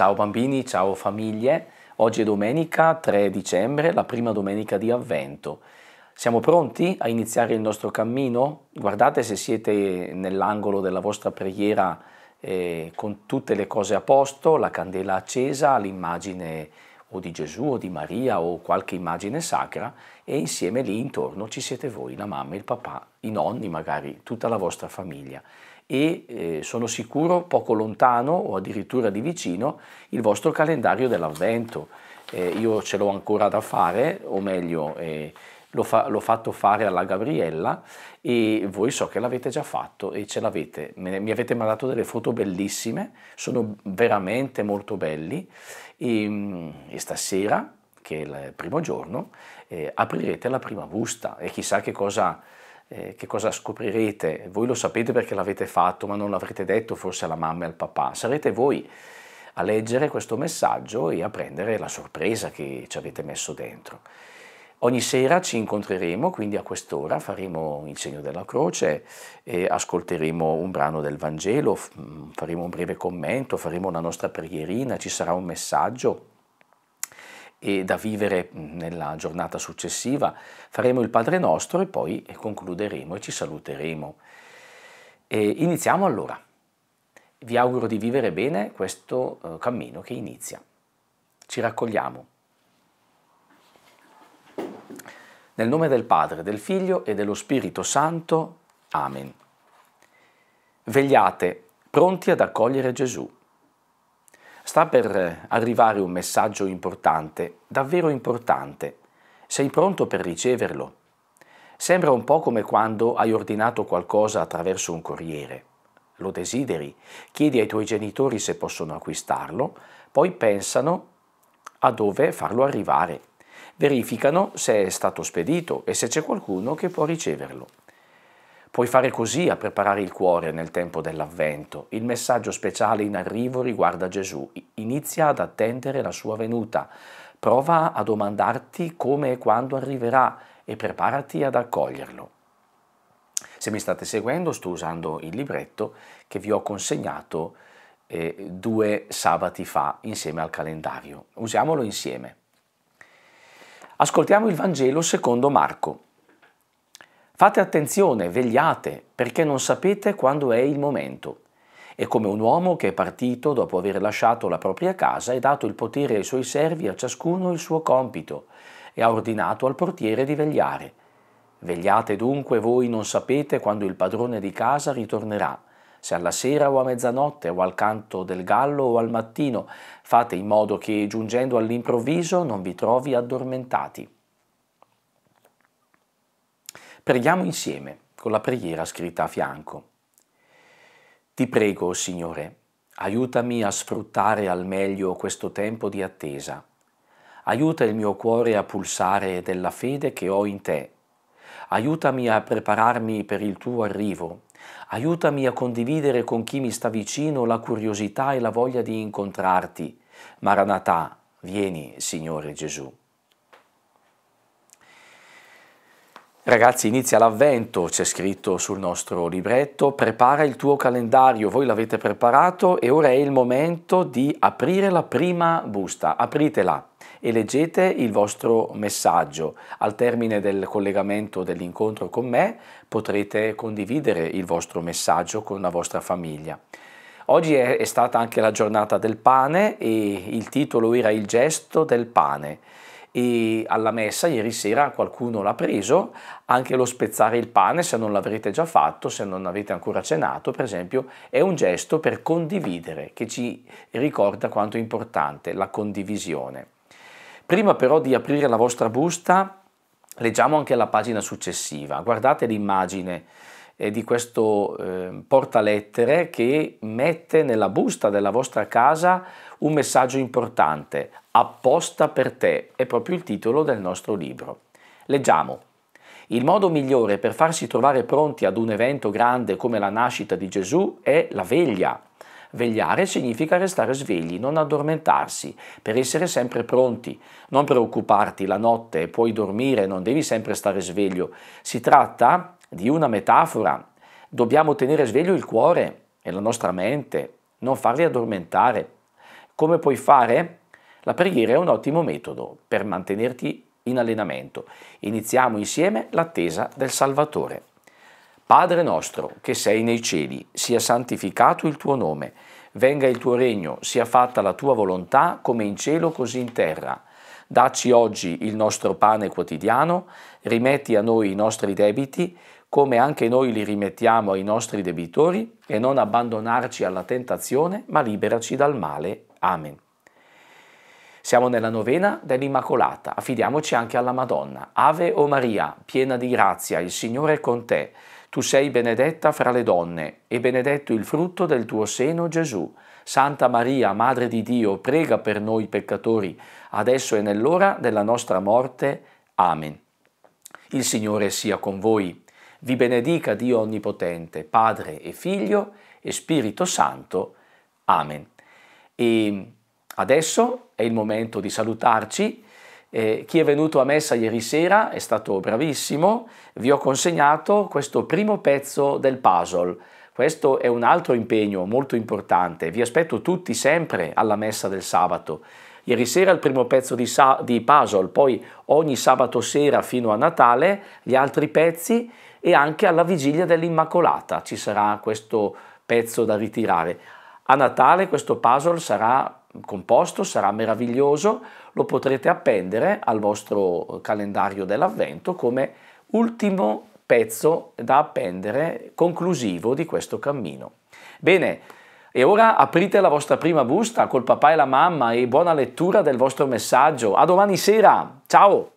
Ciao bambini, ciao famiglie. Oggi è domenica 3 dicembre, la prima domenica di avvento. Siamo pronti a iniziare il nostro cammino? Guardate se siete nell'angolo della vostra preghiera eh, con tutte le cose a posto, la candela accesa, l'immagine o di Gesù o di Maria o qualche immagine sacra e insieme lì intorno ci siete voi, la mamma, il papà, i nonni magari, tutta la vostra famiglia e eh, sono sicuro poco lontano o addirittura di vicino il vostro calendario dell'avvento. Eh, io ce l'ho ancora da fare, o meglio, eh, l'ho, fa- l'ho, fatto fare alla Gabriella e voi so che l'avete già fatto e ce l'avete. Me- mi avete mandato delle foto bellissime, sono veramente molto belli e, ehm, e stasera, che è il primo giorno, eh, aprirete la prima busta e chissà che cosa eh, che cosa scoprirete? Voi lo sapete perché l'avete fatto, ma non l'avrete detto forse alla mamma e al papà. Sarete voi a leggere questo messaggio e a prendere la sorpresa che ci avete messo dentro. Ogni sera ci incontreremo, quindi a quest'ora faremo il segno della croce, e ascolteremo un brano del Vangelo, faremo un breve commento, faremo la nostra preghierina, ci sarà un messaggio e da vivere mm, nella giornata successiva, faremo il Padre nostro e poi concluderemo e ci saluteremo. E iniziamo allora. Vi auguro di vivere bene questo eh, cammino che inizia. Ci raccogliamo. Nel nome del Padre, del Figlio e dello Spirito Santo. Amen. Vegliate, pronti ad accogliere Gesù. Sta per arrivare un messaggio importante, davvero importante. Sei pronto per riceverlo? Sembra un po' come quando hai ordinato qualcosa attraverso un corriere. Lo desideri, chiedi ai tuoi genitori se possono acquistarlo, poi pensano a dove farlo arrivare. Verificano se è stato spedito e se c'è qualcuno che può riceverlo. Puoi fare così a preparare il cuore nel tempo dell'avvento. Il messaggio speciale in arrivo riguarda Gesù. Inizia ad attendere la sua venuta. Prova a domandarti come e quando arriverà e preparati ad accoglierlo. Se mi state seguendo sto usando il libretto che vi ho consegnato eh, due sabati fa insieme al calendario. Usiamolo insieme. Ascoltiamo il Vangelo secondo Marco. Fate attenzione, vegliate, perché non sapete quando è il momento. È come un uomo che è partito dopo aver lasciato la propria casa e dato il potere ai suoi servi, a ciascuno il suo compito, e ha ordinato al portiere di vegliare. Vegliate dunque, voi non sapete quando il padrone di casa ritornerà, se alla sera o a mezzanotte o al canto del gallo o al mattino, fate in modo che, giungendo all'improvviso, non vi trovi addormentati. Preghiamo insieme con la preghiera scritta a fianco. Ti prego, Signore, aiutami a sfruttare al meglio questo tempo di attesa. Aiuta il mio cuore a pulsare della fede che ho in te. Aiutami a prepararmi per il tuo arrivo. Aiutami a condividere con chi mi sta vicino la curiosità e la voglia di incontrarti. Maranatà, vieni, Signore Gesù. Ragazzi, inizia l'avvento, c'è scritto sul nostro libretto, prepara il tuo calendario, voi l'avete preparato e ora è il momento di aprire la prima busta, apritela e leggete il vostro messaggio. Al termine del collegamento dell'incontro con me potrete condividere il vostro messaggio con la vostra famiglia. Oggi è, stata anche la giornata del pane e il titolo era Il gesto del pane e alla messa ieri sera qualcuno l'ha preso, anche lo spezzare il pane se non l'avrete già fatto, se non avete ancora cenato per esempio, è un gesto per condividere che ci ricorda quanto è importante la condivisione. Prima però di aprire la vostra busta leggiamo anche la pagina successiva, guardate l'immagine eh, di questo eh, portalettere che mette nella busta della vostra casa un messaggio importante, apposta per te, è proprio il titolo del nostro libro. Leggiamo. Il modo migliore per farsi trovare pronti ad un evento grande come la nascita di Gesù è la veglia. Vegliare significa restare svegli, non addormentarsi, per essere sempre pronti. Non preoccuparti la notte, puoi dormire, non devi sempre stare sveglio. Si tratta di una metafora. Dobbiamo tenere sveglio il cuore e la nostra mente, non farli addormentare. Come puoi fare? La preghiera è un ottimo metodo per mantenerti in allenamento. Iniziamo insieme l'attesa del Salvatore. Padre nostro, che sei nei cieli, sia santificato il tuo nome, venga il tuo regno, sia fatta la tua volontà come in cielo così in terra. Dacci oggi il nostro pane quotidiano, rimetti a noi i nostri debiti, come anche noi li rimettiamo ai nostri debitori, e non abbandonarci alla tentazione, ma liberaci dal male. Amen. Siamo nella novena dell'Immacolata, affidiamoci anche alla Madonna. Ave o Maria, piena di grazia, il Signore è con te. Tu sei benedetta fra le donne, e benedetto il frutto del tuo seno, Gesù. Santa Maria, Madre di Dio, prega per noi peccatori, adesso e nell'ora della nostra morte. Amen. Il Signore sia con voi vi benedica Dio Onnipotente, Padre e Figlio e Spirito Santo. Amen. E adesso è il momento di salutarci. Eh, chi è venuto a messa ieri sera è stato bravissimo, vi ho consegnato questo primo pezzo del puzzle. Questo è un altro impegno molto importante, vi aspetto tutti sempre alla messa del sabato. Ieri sera il primo pezzo di, di puzzle, poi ogni sabato sera fino a Natale gli altri pezzi e anche alla vigilia dell'Immacolata ci sarà questo pezzo da ritirare. A Natale questo puzzle sarà composto, sarà meraviglioso, lo potrete appendere al vostro calendario dell'avvento come ultimo pezzo da appendere conclusivo di questo cammino. Bene, e ora aprite la vostra prima busta col papà e la mamma e buona lettura del vostro messaggio. A domani sera, ciao!